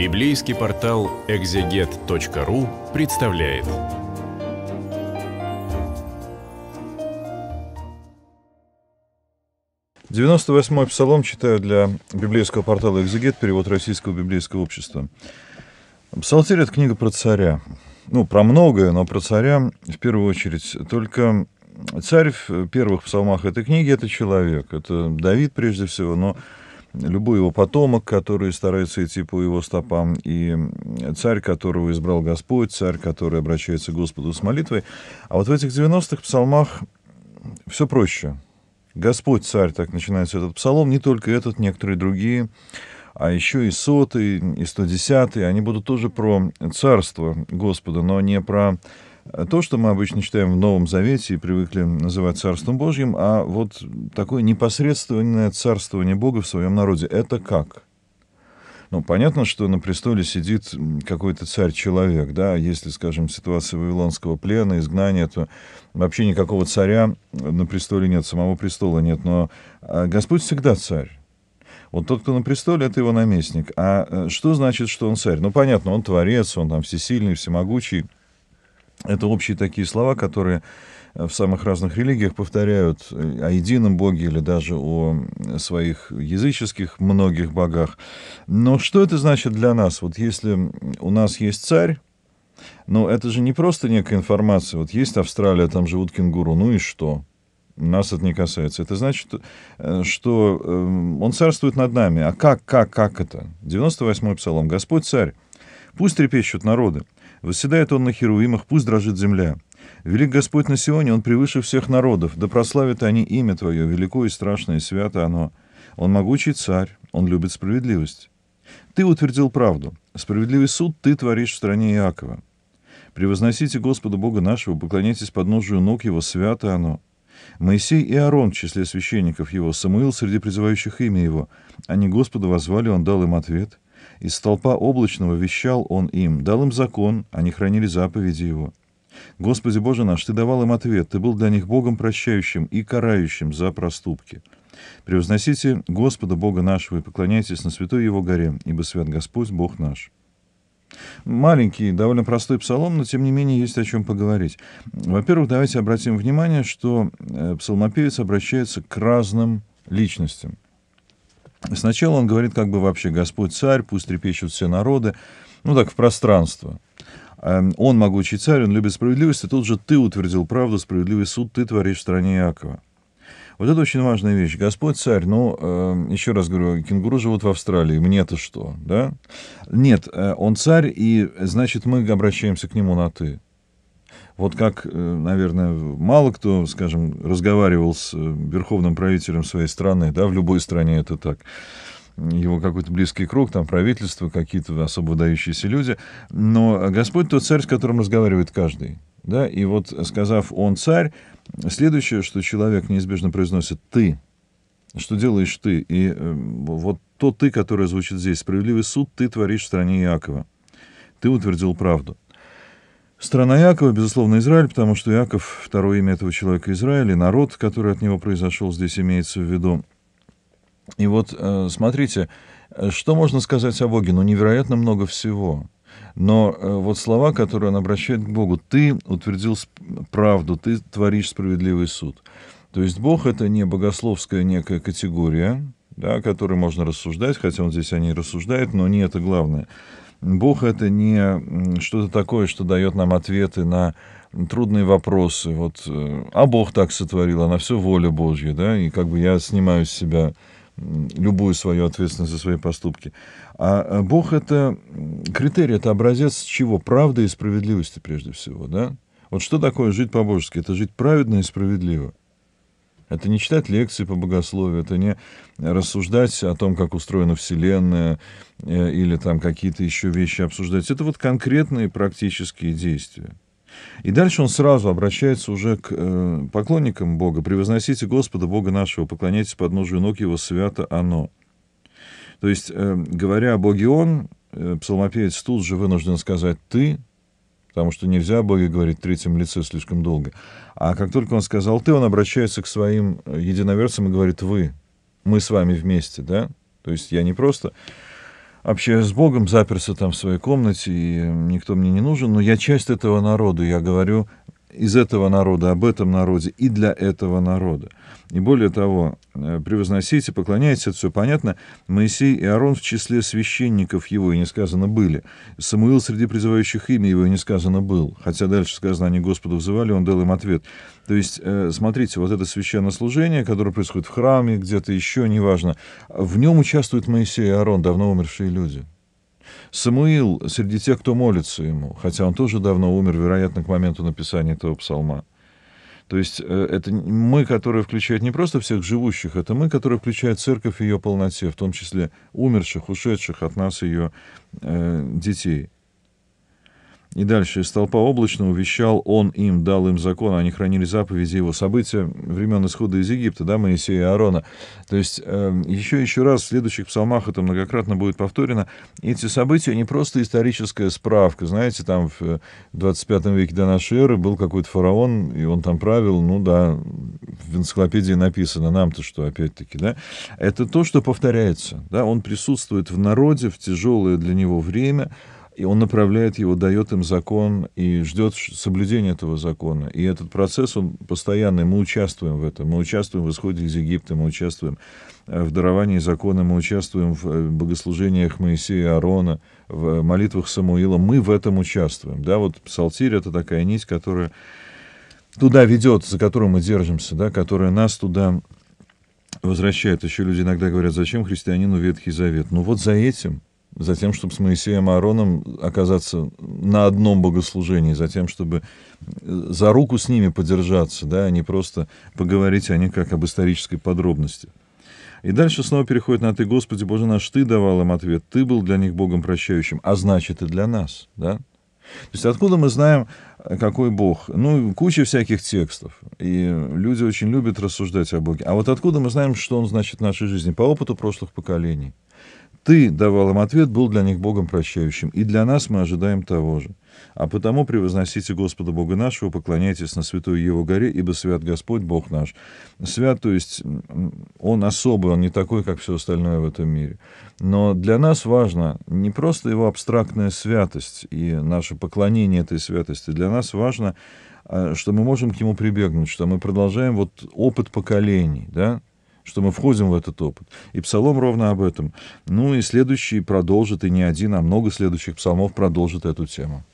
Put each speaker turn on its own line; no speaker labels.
Библейский портал экзегет.ру представляет. Девяносто восьмой псалом читаю для библейского портала «Экзегет», перевод Российского библейского общества. Псалтирь — это книга про царя. Ну, про многое, но про царя в первую очередь. Только царь в первых псалмах этой книги — это человек. Это Давид прежде всего, но любой его потомок, который старается идти по его стопам, и царь, которого избрал Господь, царь, который обращается к Господу с молитвой. А вот в этих 90-х псалмах все проще. Господь царь, так начинается этот псалом, не только этот, некоторые другие, а еще и сотый, и сто десятый, они будут тоже про царство Господа, но не про то, что мы обычно читаем в Новом Завете и привыкли называть Царством Божьим, а вот такое непосредственное царствование Бога в своем народе. Это как? Ну, понятно, что на престоле сидит какой-то царь-человек, да, если, скажем, ситуация вавилонского плена, изгнания, то вообще никакого царя на престоле нет, самого престола нет, но а, Господь всегда царь. Вот тот, кто на престоле, это его наместник. А э, что значит, что он царь? Ну, понятно, он творец, он там всесильный, всемогучий, это общие такие слова, которые э, в самых разных религиях повторяют э, о едином боге или даже о своих языческих многих богах. Но что это значит для нас? Вот если у нас есть царь, но ну, это же не просто некая информация. Вот есть Австралия, там живут кенгуру, ну и что? Нас это не касается. Это значит, э, что эм, он царствует над нами. А как, как, как это? 98-й псалом. Господь царь, пусть трепещут народы. Восседает он на херувимах, пусть дрожит земля. Велик Господь на Сионе, он превыше всех народов, да прославят они имя Твое, великое и страшное, и свято оно. Он могучий царь, он любит справедливость. Ты утвердил правду, справедливый суд ты творишь в стране Иакова. Превозносите Господа Бога нашего, поклоняйтесь подножию ног его, свято оно. Моисей и Аарон в числе священников его, Самуил среди призывающих имя его. Они Господа возвали, он дал им ответ — из столпа облачного вещал он им, дал им закон, они хранили заповеди его. Господи Боже наш, Ты давал им ответ, Ты был для них Богом прощающим и карающим за проступки. Превозносите Господа Бога нашего и поклоняйтесь на святой его горе, ибо свят Господь Бог наш». Маленький, довольно простой псалом, но тем не менее есть о чем поговорить. Во-первых, давайте обратим внимание, что э, псалмопевец обращается к разным личностям – Сначала он говорит как бы вообще «Господь царь, пусть трепещут все народы», ну так, в пространство. Эм, «Он могучий царь, он любит справедливость, и тут же ты утвердил правду, справедливый суд ты творишь в стране Иакова». Вот это очень важная вещь. Господь царь, ну, э, еще раз говорю, кенгуру живут в Австралии, мне-то что, да? Нет, э, он царь, и значит, мы обращаемся к нему на «ты». Вот как, э, наверное, мало кто, скажем, разговаривал с э, верховным правителем своей страны, да, в любой стране это так, его какой-то близкий круг, там правительство, какие-то особо выдающиеся люди. Но Господь тот царь, с которым разговаривает каждый. Да? И вот, сказав «он царь», следующее, что человек неизбежно произносит «ты». Что делаешь ты? И э, вот то «ты», которое звучит здесь, «справедливый суд ты творишь в стране Иакова». Ты утвердил правду. Страна Якова, безусловно, Израиль, потому что Яков, второе имя этого человека Израиль, и народ, который от него произошел, здесь имеется в виду. И вот, э, смотрите, что можно сказать о Боге? Ну, невероятно много всего. Но э, вот слова, которые он обращает к Богу, «ты утвердил правду, ты творишь справедливый суд». То есть Бог — это не богословская некая категория, да, о которой можно рассуждать, хотя он здесь о ней рассуждает, но не это главное. Бог это не что-то такое, что дает нам ответы на трудные вопросы. Вот, э, а Бог так сотворил, а на все воля Божья, да, и как бы я снимаю с себя любую свою ответственность за свои поступки. А э, Бог — это критерий, это образец чего? Правды и справедливости прежде всего, да? Вот что такое жить по-божески? Это жить праведно и справедливо. Это не читать лекции по богословию, это не рассуждать о том, как устроена Вселенная э, или там какие-то еще вещи обсуждать. Это вот конкретные практические действия. И дальше он сразу обращается уже к э, поклонникам Бога. «Превозносите Господа, Бога нашего, поклоняйтесь подножию ног Его, свято оно». То есть, э, говоря о Боге Он, э, псалмопевец тут же вынужден сказать «ты», потому что нельзя о Боге говорить в третьем лице слишком долго. А как только он сказал «ты», он обращается к своим э, единоверцам и говорит «вы», «мы с вами вместе», да? То есть я не просто общаюсь с Богом, заперся там в своей комнате, и э, никто мне не нужен, но я часть этого народа, я говорю из этого народа, об этом народе и для этого народа. И более того, э, превозносите, поклоняйтесь, это все понятно. Моисей и Аарон в числе священников его и не сказано были. Самуил среди призывающих имя его и не сказано был. Хотя дальше сказано, они Господу взывали, он дал им ответ. То есть, э, смотрите, вот это священнослужение, которое происходит в храме, где-то еще, неважно, в нем участвуют Моисей и Аарон, давно умершие люди. Самуил среди тех, кто молится ему, хотя он тоже давно умер, вероятно, к моменту написания этого псалма. То есть э, это мы, которые включают не просто всех живущих, это мы, которые включают церковь в ее полноте, в том числе умерших, ушедших от нас ее э, детей. И дальше из толпа облачного вещал он им, дал им закон, они хранили заповеди его. События времен исхода из Египта, да, Моисея и Аарона. То есть э, эм, еще еще раз в следующих псалмах это многократно будет повторено. Эти события не просто историческая справка. Знаете, там в 25 э, веке до нашей эры был какой-то фараон, и он там правил, ну да, в энциклопедии написано, нам-то что, опять-таки, да. Это то, что повторяется, да, он присутствует в народе в тяжелое для него время, и он направляет его, дает им закон и ждет соблюдения этого закона. И этот процесс, он постоянный, мы участвуем в этом, мы участвуем в исходе из Египта, мы участвуем э, в даровании закона, мы участвуем в э, богослужениях Моисея и Аарона, в э, молитвах Самуила, мы в этом участвуем. Да, вот псалтирь — это такая нить, которая туда ведет, за которую мы держимся, да, которая нас туда возвращает. Еще люди иногда говорят, зачем христианину Ветхий Завет? Ну вот за этим — затем, чтобы с Моисеем Аароном оказаться на одном богослужении, затем, чтобы э, за руку с ними подержаться, да, а не просто поговорить о них как об исторической подробности. И дальше снова переходит на «Ты, Господи, Боже наш, Ты давал им ответ, Ты был для них Богом прощающим, а значит и для нас». Да? То есть откуда мы знаем, э, какой Бог? Ну, куча всяких текстов, и люди очень любят рассуждать о Боге. А вот откуда мы знаем, что Он значит в нашей жизни? По опыту прошлых поколений – ты давал им ответ, был для них Богом прощающим, и для нас мы ожидаем того же. А потому превозносите Господа Бога нашего, поклоняйтесь на святую Его горе, ибо свят Господь Бог наш. Свят, то есть Он особый, Он не такой, как все остальное в этом мире. Но для нас важно не просто Его абстрактная святость и наше поклонение этой святости, для нас важно, э, что мы можем к Нему прибегнуть, что мы продолжаем вот опыт поколений, да, что мы входим в этот опыт. И псалом ровно об этом. Ну и следующий продолжит, и не один, а много следующих псалмов продолжит эту тему.